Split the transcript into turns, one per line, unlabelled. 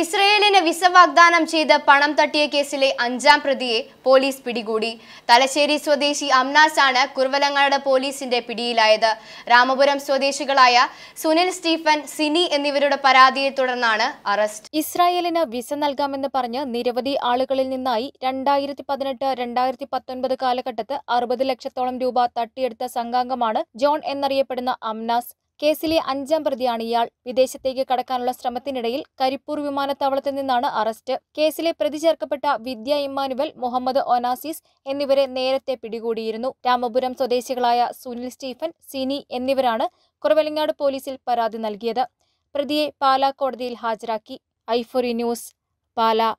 ഇസ്രയേലിന് വിസ വാഗ്ദാനം ചെയ്ത് പണം തട്ടിയ കേസിലെ അഞ്ചാം പ്രതിയെ പോലീസ് പിടികൂടി തലശ്ശേരി സ്വദേശി അംനാസ് ആണ് കുറുവലങ്ങാട് പോലീസിന്റെ പിടിയിലായത് രാമപുരം സ്വദേശികളായ സുനിൽ സ്റ്റീഫൻ സിനി എന്നിവരുടെ പരാതിയെ തുടർന്നാണ് അറസ്റ്റ്
ഇസ്രായേലിന് വിസ നൽകാമെന്ന് പറഞ്ഞ് നിരവധി ആളുകളിൽ നിന്നായി രണ്ടായിരത്തി പതിനെട്ട് രണ്ടായിരത്തി പത്തൊൻപത് കാലഘട്ടത്ത് അറുപത് ലക്ഷത്തോളം രൂപ തട്ടിയെടുത്ത സംഘാംഗമാണ് ജോൺ എന്നറിയപ്പെടുന്ന അംനാസ് കേസിലെ അഞ്ചാം പ്രതിയാണ് ഇയാൾ വിദേശത്തേക്ക് കടക്കാനുള്ള ശ്രമത്തിനിടയിൽ കരിപ്പൂർ വിമാനത്താവളത്തിൽ നിന്നാണ് അറസ്റ്റ് കേസിലെ പ്രതി ചേർക്കപ്പെട്ട വിദ്യ ഇമ്മാനുവൽ മുഹമ്മദ് ഒനാസിസ് എന്നിവരെ നേരത്തെ പിടികൂടിയിരുന്നു രാമപുരം സ്വദേശികളായ സുനിൽ സ്റ്റീഫൻ സിനി എന്നിവരാണ് കുറവലങ്ങാട് പോലീസിൽ പരാതി നൽകിയത് പ്രതിയെ പാലാ കോടതിയിൽ ഹാജരാക്കി ഐഫൊറി ന്യൂസ് പാലാ